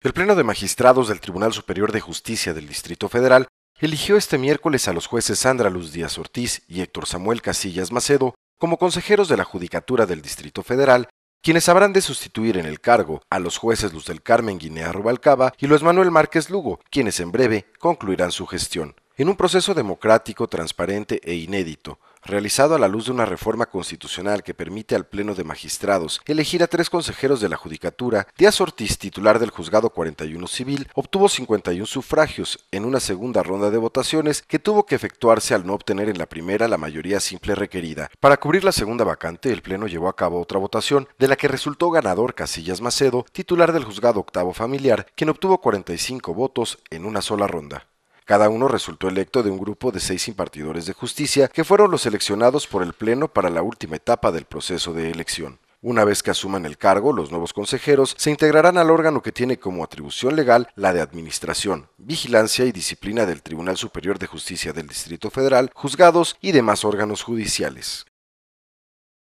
El Pleno de Magistrados del Tribunal Superior de Justicia del Distrito Federal eligió este miércoles a los jueces Sandra Luz Díaz Ortiz y Héctor Samuel Casillas Macedo como consejeros de la Judicatura del Distrito Federal, quienes habrán de sustituir en el cargo a los jueces Luz del Carmen Guinea Rubalcaba y Luis Manuel Márquez Lugo, quienes en breve concluirán su gestión en un proceso democrático, transparente e inédito, realizado a la luz de una reforma constitucional que permite al Pleno de Magistrados elegir a tres consejeros de la Judicatura, Díaz Ortiz, titular del Juzgado 41 Civil, obtuvo 51 sufragios en una segunda ronda de votaciones que tuvo que efectuarse al no obtener en la primera la mayoría simple requerida. Para cubrir la segunda vacante, el Pleno llevó a cabo otra votación, de la que resultó ganador Casillas Macedo, titular del Juzgado Octavo Familiar, quien obtuvo 45 votos en una sola ronda. Cada uno resultó electo de un grupo de seis impartidores de justicia que fueron los seleccionados por el Pleno para la última etapa del proceso de elección. Una vez que asuman el cargo, los nuevos consejeros se integrarán al órgano que tiene como atribución legal la de administración, vigilancia y disciplina del Tribunal Superior de Justicia del Distrito Federal, juzgados y demás órganos judiciales.